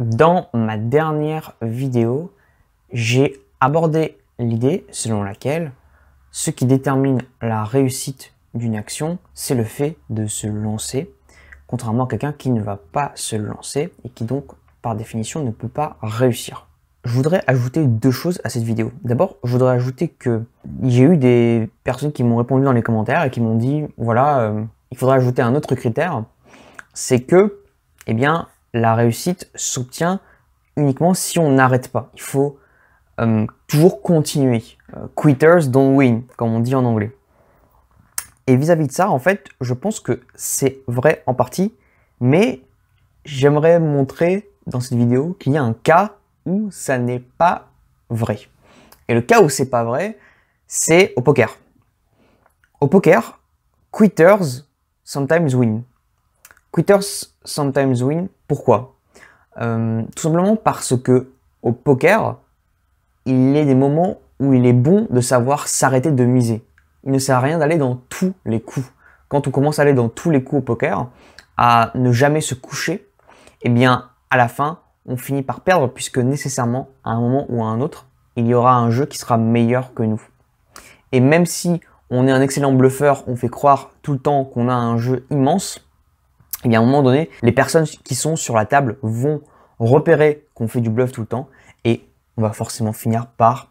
Dans ma dernière vidéo, j'ai abordé l'idée selon laquelle ce qui détermine la réussite d'une action, c'est le fait de se lancer, contrairement à quelqu'un qui ne va pas se lancer et qui donc, par définition, ne peut pas réussir. Je voudrais ajouter deux choses à cette vidéo. D'abord, je voudrais ajouter que j'ai eu des personnes qui m'ont répondu dans les commentaires et qui m'ont dit, voilà, euh, il faudrait ajouter un autre critère, c'est que, eh bien, la réussite s'obtient uniquement si on n'arrête pas. Il faut euh, toujours continuer. Euh, quitters don't win, comme on dit en anglais. Et vis-à-vis -vis de ça, en fait, je pense que c'est vrai en partie, mais j'aimerais montrer dans cette vidéo qu'il y a un cas où ça n'est pas vrai. Et le cas où c'est pas vrai, c'est au poker. Au poker, quitters sometimes win. Quitters sometimes win. Pourquoi euh, Tout simplement parce que au poker, il y a des moments où il est bon de savoir s'arrêter de miser. Il ne sert à rien d'aller dans tous les coups. Quand on commence à aller dans tous les coups au poker, à ne jamais se coucher, eh bien, à la fin, on finit par perdre puisque nécessairement, à un moment ou à un autre, il y aura un jeu qui sera meilleur que nous. Et même si on est un excellent bluffeur, on fait croire tout le temps qu'on a un jeu immense, et eh à un moment donné, les personnes qui sont sur la table vont repérer qu'on fait du bluff tout le temps et on va forcément finir par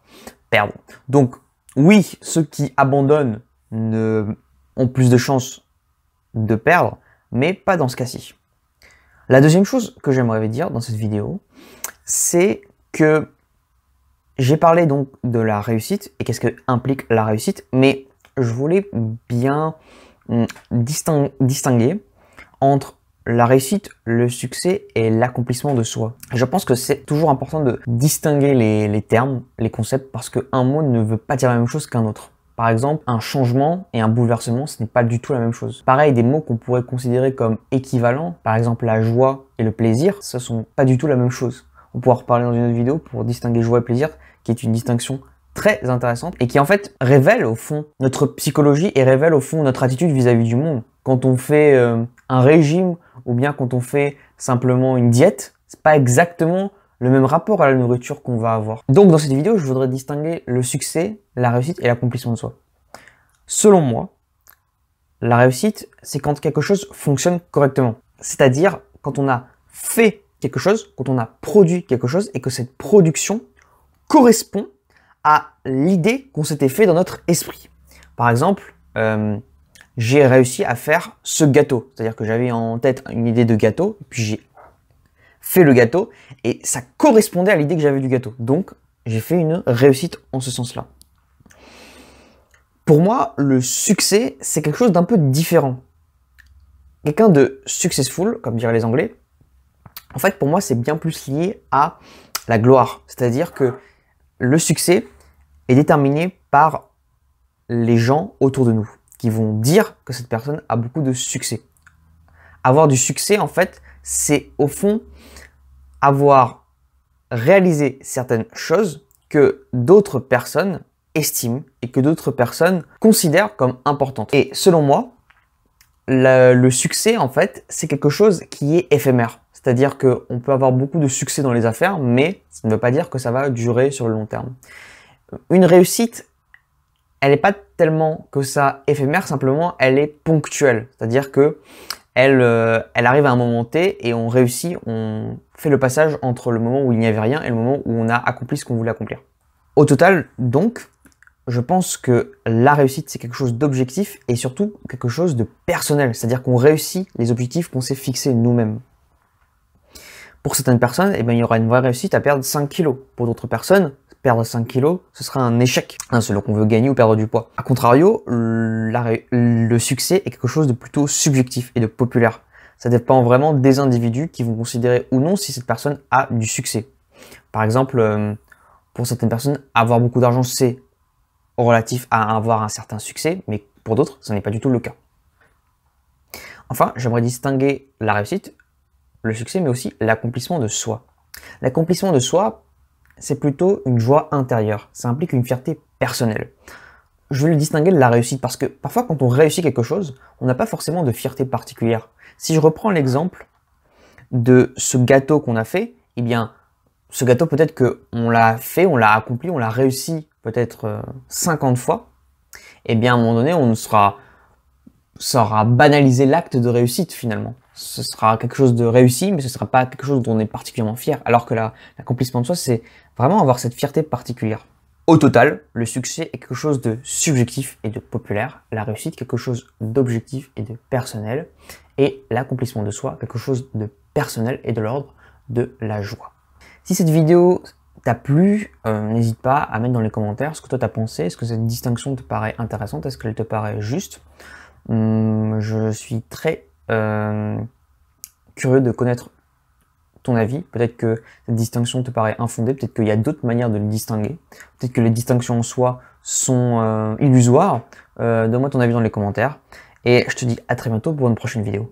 perdre. Donc oui, ceux qui abandonnent ne... ont plus de chances de perdre, mais pas dans ce cas-ci. La deuxième chose que j'aimerais dire dans cette vidéo, c'est que j'ai parlé donc de la réussite et qu'est-ce que implique la réussite, mais je voulais bien hum, distinguer entre la réussite, le succès et l'accomplissement de soi. Je pense que c'est toujours important de distinguer les, termes, les concepts, parce qu'un mot ne veut pas dire la même chose qu'un autre. Par exemple, un changement et un bouleversement, ce n'est pas du tout la même chose. Pareil, des mots qu'on pourrait considérer comme équivalents, par exemple la joie et le plaisir, ce sont pas du tout la même chose. On pourra reparler dans une autre vidéo pour distinguer joie et plaisir, qui est une distinction très intéressante et qui en fait révèle au fond notre psychologie et révèle au fond notre attitude vis-à-vis du monde. Quand on fait euh, un régime ou bien quand on fait simplement une diète, c'est pas exactement le même rapport à la nourriture qu'on va avoir. Donc dans cette vidéo, je voudrais distinguer le succès, la réussite et l'accomplissement de soi. Selon moi, la réussite, c'est quand quelque chose fonctionne correctement. C'est-à-dire quand on a fait quelque chose, quand on a produit quelque chose et que cette production correspond à l'idée qu'on s'était fait dans notre esprit. Par exemple, euh, j'ai réussi à faire ce gâteau. C'est-à-dire que j'avais en tête une idée de gâteau, puis j'ai fait le gâteau, et ça correspondait à l'idée que j'avais du gâteau. Donc, j'ai fait une réussite en ce sens-là. Pour moi, le succès, c'est quelque chose d'un peu différent. Quelqu'un de successful, comme diraient les Anglais, en fait, pour moi, c'est bien plus lié à la gloire. C'est-à-dire que le succès est déterminé par les gens autour de nous qui vont dire que cette personne a beaucoup de succès. Avoir du succès, en fait, c'est au fond avoir réalisé certaines choses que d'autres personnes estiment et que d'autres personnes considèrent comme importantes. Et selon moi, le, succès, en fait, c'est quelque chose qui est éphémère. C'est-à-dire qu'on peut avoir beaucoup de succès dans les affaires, mais ça ne veut pas dire que ça va durer sur le long terme. Une réussite, elle n'est pas tellement que ça éphémère, simplement elle est ponctuelle. C'est-à-dire que elle, euh, elle arrive à un moment T et on réussit, on fait le passage entre le moment où il n'y avait rien et le moment où on a accompli ce qu'on voulait accomplir. Au total, donc, je pense que la réussite, c'est quelque chose d'objectif et surtout quelque chose de personnel. C'est-à-dire qu'on réussit les objectifs qu'on s'est fixés nous-mêmes. Pour certaines personnes, eh ben, il y aura une vraie réussite à perdre 5 kilos. Pour d'autres personnes, perdre 5 kilos, ce sera un échec, selon qu'on veut gagner ou perdre du poids. A contrario, le succès est quelque chose de plutôt subjectif et de populaire. Ça dépend vraiment des individus qui vont considérer ou non si cette personne a du succès. Par exemple, euh, pour certaines personnes, avoir beaucoup d'argent, c'est relatif à avoir un certain succès, mais pour d'autres, ce n'est pas du tout le cas. Enfin, j'aimerais distinguer la réussite, le succès, mais aussi l'accomplissement de soi. L'accomplissement de soi c'est plutôt une joie intérieure. Ça implique une fierté personnelle. Je vais le distinguer de la réussite parce que parfois quand on réussit quelque chose, on n'a pas forcément de fierté particulière. Si je reprends l'exemple de ce gâteau qu'on a fait, eh bien, ce gâteau peut-être qu'on l'a fait, on l'a accompli, on l'a réussi peut-être 50 euh, fois, eh bien à un moment donné, on ne sera ça aura banalisé l'acte de réussite finalement. Ce sera quelque chose de réussi, mais ce sera pas quelque chose dont on est particulièrement fier. Alors que l'accomplissement de soi, c'est vraiment avoir cette fierté particulière. Au total, le succès est quelque chose de subjectif et de populaire, la réussite quelque chose d'objectif et de personnel, et l'accomplissement de soi quelque chose de personnel et de l'ordre de la joie. Si cette vidéo t'a plu, euh, n'hésite pas à mettre dans les commentaires ce que toi t'as pensé, est-ce que cette distinction te paraît intéressante, est-ce qu'elle te paraît juste. Hum, je suis très euh, curieux de connaître ton avis. Peut-être que cette distinction te paraît infondée, peut-être qu'il y a d'autres manières de le distinguer, peut-être que les distinctions en soi sont euh, illusoires. Euh, donne-moi ton avis dans les commentaires. Et je te dis à très bientôt pour une prochaine vidéo.